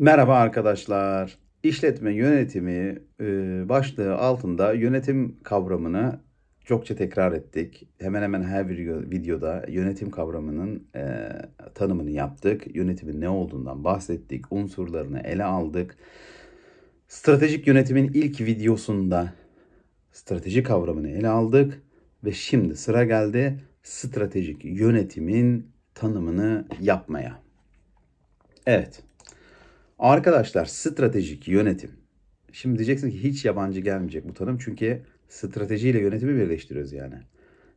Merhaba arkadaşlar. İşletme yönetimi e, başlığı altında yönetim kavramını çokça tekrar ettik. Hemen hemen her bir videoda yönetim kavramının e, tanımını yaptık. Yönetimin ne olduğundan bahsettik. Unsurlarını ele aldık. Stratejik yönetimin ilk videosunda strateji kavramını ele aldık. Ve şimdi sıra geldi stratejik yönetimin tanımını yapmaya. Evet Arkadaşlar stratejik yönetim. Şimdi diyeceksin ki hiç yabancı gelmeyecek bu tanım çünkü stratejiyle yönetimi birleştiriyoruz yani.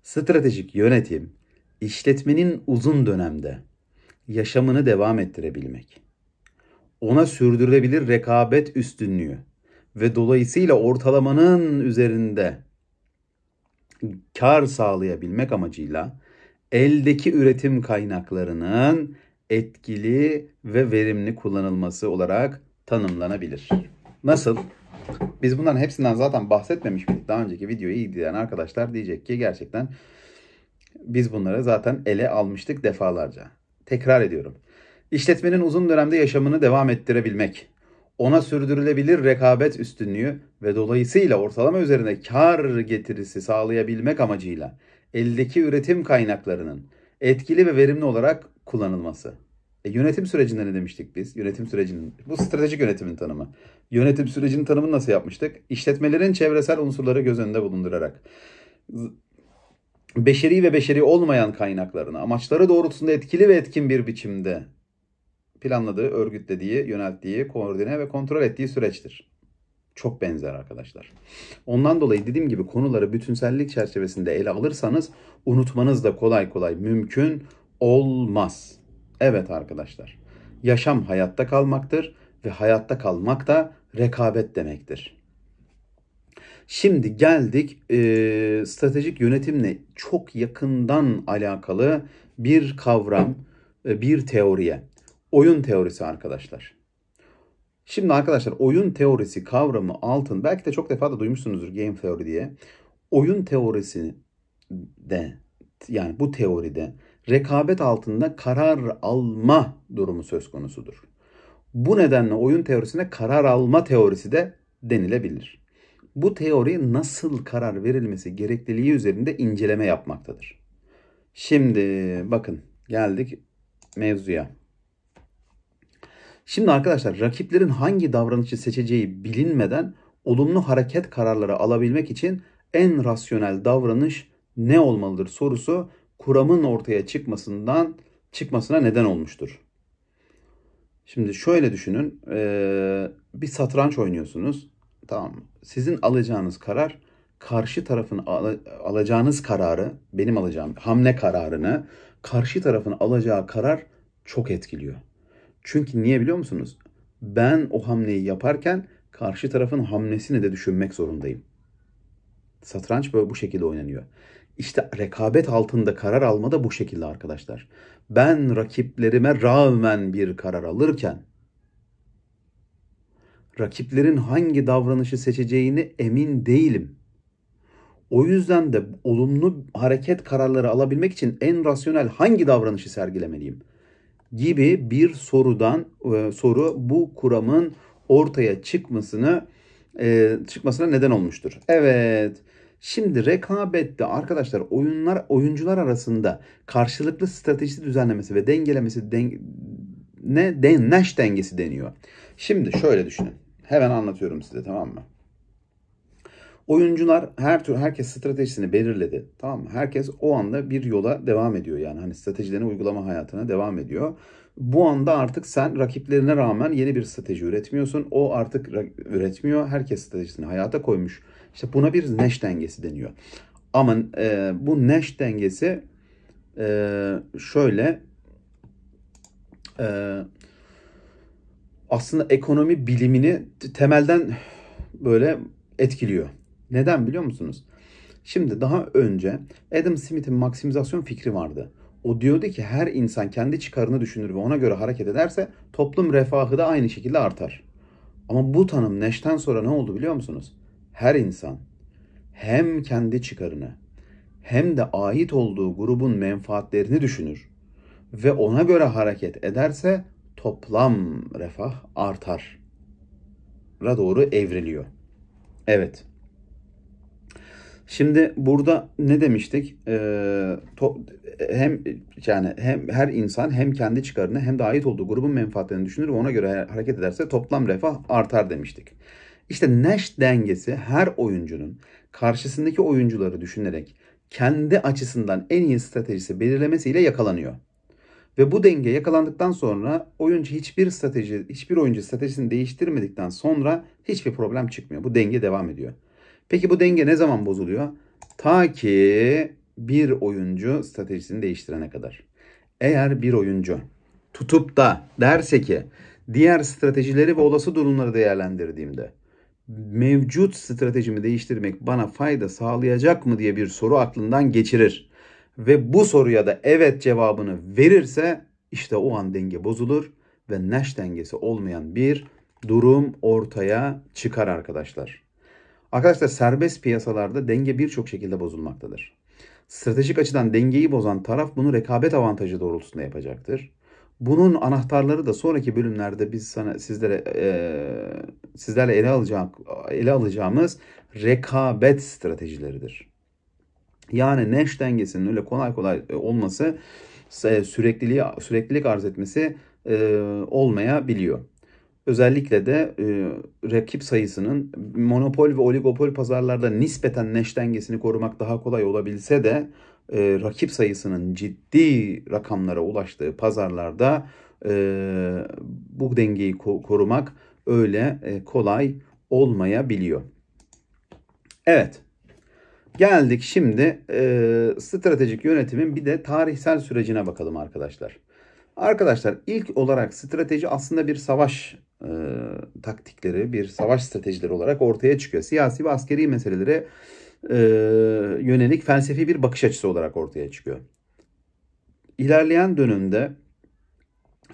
Stratejik yönetim işletmenin uzun dönemde yaşamını devam ettirebilmek. Ona sürdürülebilir rekabet üstünlüğü ve dolayısıyla ortalamanın üzerinde kar sağlayabilmek amacıyla eldeki üretim kaynaklarının etkili ve verimli kullanılması olarak tanımlanabilir. Nasıl? Biz bunların hepsinden zaten bahsetmemiş miydik? Daha önceki videoyu izleyen arkadaşlar diyecek ki gerçekten biz bunları zaten ele almıştık defalarca. Tekrar ediyorum. İşletmenin uzun dönemde yaşamını devam ettirebilmek, ona sürdürülebilir rekabet üstünlüğü ve dolayısıyla ortalama üzerine kar getirisi sağlayabilmek amacıyla eldeki üretim kaynaklarının etkili ve verimli olarak kullanılması. E, yönetim sürecinde ne demiştik biz? Yönetim sürecinin, bu stratejik yönetimin tanımı. Yönetim sürecinin tanımını nasıl yapmıştık? İşletmelerin çevresel unsurları göz önünde bulundurarak beşeri ve beşeri olmayan kaynaklarını amaçları doğrultusunda etkili ve etkin bir biçimde planladığı, örgütlediği, yönelttiği, koordine ve kontrol ettiği süreçtir çok benzer arkadaşlar. Ondan dolayı dediğim gibi konuları bütünsellik çerçevesinde ele alırsanız unutmanız da kolay kolay mümkün olmaz. Evet arkadaşlar. Yaşam hayatta kalmaktır ve hayatta kalmak da rekabet demektir. Şimdi geldik e, stratejik yönetimle çok yakından alakalı bir kavram, e, bir teoriye. Oyun teorisi arkadaşlar. Şimdi arkadaşlar oyun teorisi kavramı altın belki de çok defa da duymuşsunuzdur game theory diye. Oyun teorisi de yani bu teoride rekabet altında karar alma durumu söz konusudur. Bu nedenle oyun teorisine karar alma teorisi de denilebilir. Bu teori nasıl karar verilmesi gerekliliği üzerinde inceleme yapmaktadır. Şimdi bakın geldik mevzuya. Şimdi arkadaşlar rakiplerin hangi davranışı seçeceği bilinmeden olumlu hareket kararları alabilmek için en rasyonel davranış ne olmalıdır sorusu kuramın ortaya çıkmasından çıkmasına neden olmuştur. Şimdi şöyle düşünün bir satranç oynuyorsunuz tamam Sizin alacağınız karar karşı tarafın alacağınız kararı benim alacağım hamle kararını karşı tarafın alacağı karar çok etkiliyor. Çünkü niye biliyor musunuz? Ben o hamleyi yaparken karşı tarafın hamlesini de düşünmek zorundayım. Satranç böyle bu şekilde oynanıyor. İşte rekabet altında karar alma da bu şekilde arkadaşlar. Ben rakiplerime rağmen bir karar alırken rakiplerin hangi davranışı seçeceğini emin değilim. O yüzden de olumlu hareket kararları alabilmek için en rasyonel hangi davranışı sergilemeliyim? gibi bir sorudan e, soru bu kuramın ortaya çıkmasını e, çıkmasına neden olmuştur. Evet. Şimdi rekabette arkadaşlar oyunlar oyuncular arasında karşılıklı strateji düzenlemesi ve dengelemesi denge, ne den, nash dengesi deniyor. Şimdi şöyle düşünün. Hemen anlatıyorum size tamam mı? Oyuncular her tür herkes stratejisini belirledi. Tamam mı? Herkes o anda bir yola devam ediyor yani. Hani stratejilerini uygulama hayatına devam ediyor. Bu anda artık sen rakiplerine rağmen yeni bir strateji üretmiyorsun. O artık üretmiyor. Herkes stratejisini hayata koymuş. İşte buna bir neş dengesi deniyor. Ama e, bu neş dengesi e, şöyle e, aslında ekonomi bilimini temelden böyle etkiliyor. Neden biliyor musunuz? Şimdi daha önce Adam Smith'in maksimizasyon fikri vardı. O diyordu ki her insan kendi çıkarını düşünür ve ona göre hareket ederse toplum refahı da aynı şekilde artar. Ama bu tanım Neş'ten sonra ne oldu biliyor musunuz? Her insan hem kendi çıkarını hem de ait olduğu grubun menfaatlerini düşünür ve ona göre hareket ederse toplam refah artar. Ra doğru evriliyor. Evet. Şimdi burada ne demiştik? Ee, to, hem yani hem her insan hem kendi çıkarını hem de ait olduğu grubun menfaatlerini düşünür ve ona göre hareket ederse toplam refah artar demiştik. İşte Nash dengesi her oyuncunun karşısındaki oyuncuları düşünerek kendi açısından en iyi stratejisi belirlemesiyle yakalanıyor. Ve bu denge yakalandıktan sonra oyuncu hiçbir strateji, hiçbir oyuncu stratejisini değiştirmedikten sonra hiçbir problem çıkmıyor. Bu denge devam ediyor. Peki bu denge ne zaman bozuluyor? Ta ki bir oyuncu stratejisini değiştirene kadar. Eğer bir oyuncu tutup da derse ki diğer stratejileri ve olası durumları değerlendirdiğimde mevcut stratejimi değiştirmek bana fayda sağlayacak mı diye bir soru aklından geçirir ve bu soruya da evet cevabını verirse işte o an denge bozulur ve Nash dengesi olmayan bir durum ortaya çıkar arkadaşlar. Arkadaşlar serbest piyasalarda denge birçok şekilde bozulmaktadır. Stratejik açıdan dengeyi bozan taraf bunu rekabet avantajı doğrultusunda yapacaktır. Bunun anahtarları da sonraki bölümlerde biz sana sizlere e, sizlerle ele alacak ele alacağımız rekabet stratejileridir. Yani neş dengesinin öyle kolay kolay e, olması e, sürekliliği süreklilik arz etmesi e, olmayabiliyor özellikle de e, rakip sayısının monopol ve oligopol pazarlarda nispeten neş dengesini korumak daha kolay olabilse de e, rakip sayısının ciddi rakamlara ulaştığı pazarlarda e, bu dengeyi ko- korumak öyle e, kolay olmayabiliyor. Evet. Geldik şimdi e, stratejik yönetimin bir de tarihsel sürecine bakalım arkadaşlar. Arkadaşlar ilk olarak strateji aslında bir savaş e, taktikleri, bir savaş stratejileri olarak ortaya çıkıyor. Siyasi ve askeri meselelere e, yönelik felsefi bir bakış açısı olarak ortaya çıkıyor. İlerleyen dönemde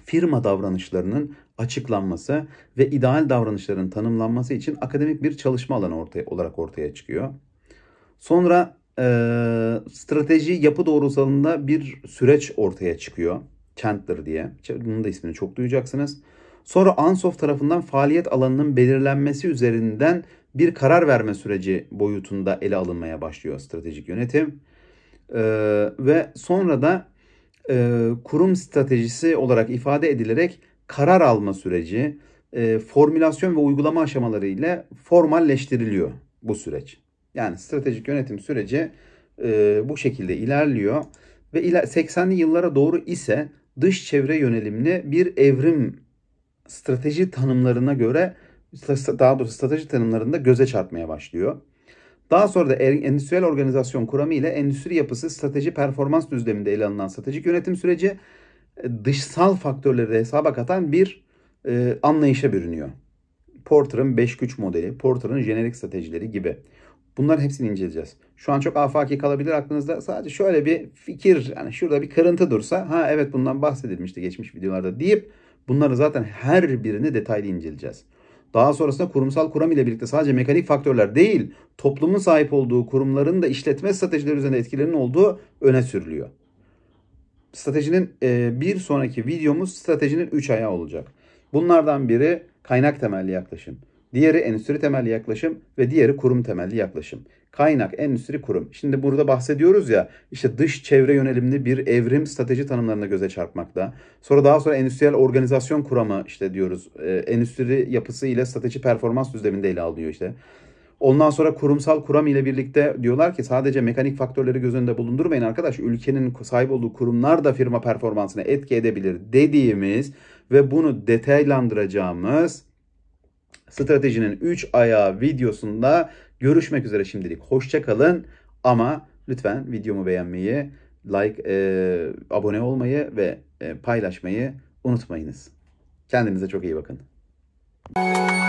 firma davranışlarının açıklanması ve ideal davranışların tanımlanması için akademik bir çalışma alanı ortaya, olarak ortaya çıkıyor. Sonra e, strateji yapı doğrusalında bir süreç ortaya çıkıyor. Chandler diye. Bunun da ismini çok duyacaksınız. Sonra Ansof tarafından faaliyet alanının belirlenmesi üzerinden bir karar verme süreci boyutunda ele alınmaya başlıyor stratejik yönetim. Ee, ve sonra da e, kurum stratejisi olarak ifade edilerek karar alma süreci, e, formülasyon ve uygulama aşamaları ile formalleştiriliyor bu süreç. Yani stratejik yönetim süreci e, bu şekilde ilerliyor ve iler 80'li yıllara doğru ise dış çevre yönelimli bir evrim strateji tanımlarına göre daha doğrusu strateji tanımlarında göze çarpmaya başlıyor. Daha sonra da er-, endüstriyel organizasyon kuramı ile endüstri yapısı strateji performans düzleminde ele alınan stratejik yönetim süreci e, dışsal faktörleri de hesaba katan bir e, anlayışa bürünüyor. Porter'ın 5 güç modeli, Porter'ın jenerik stratejileri gibi. Bunların hepsini inceleyeceğiz şu an çok afaki kalabilir aklınızda. Sadece şöyle bir fikir yani şurada bir kırıntı dursa ha evet bundan bahsedilmişti geçmiş videolarda deyip bunları zaten her birini detaylı inceleyeceğiz. Daha sonrasında kurumsal kuram ile birlikte sadece mekanik faktörler değil, toplumun sahip olduğu kurumların da işletme stratejileri üzerinde etkilerinin olduğu öne sürülüyor. Stratejinin e, bir sonraki videomuz stratejinin 3 ayağı olacak. Bunlardan biri kaynak temelli yaklaşım. Diğeri endüstri temelli yaklaşım ve diğeri kurum temelli yaklaşım. Kaynak, endüstri, kurum. Şimdi burada bahsediyoruz ya işte dış çevre yönelimli bir evrim strateji tanımlarına göze çarpmakta. Sonra daha sonra endüstriyel organizasyon kuramı işte diyoruz. E, endüstri yapısı ile strateji performans düzleminde ele alınıyor işte. Ondan sonra kurumsal kuram ile birlikte diyorlar ki sadece mekanik faktörleri göz önünde bulundurmayın arkadaş. Ülkenin sahip olduğu kurumlar da firma performansına etki edebilir dediğimiz ve bunu detaylandıracağımız Stratejinin 3 ayağı videosunda görüşmek üzere şimdilik. Hoşçakalın ama lütfen videomu beğenmeyi, like, e, abone olmayı ve e, paylaşmayı unutmayınız. Kendinize çok iyi bakın. Müzik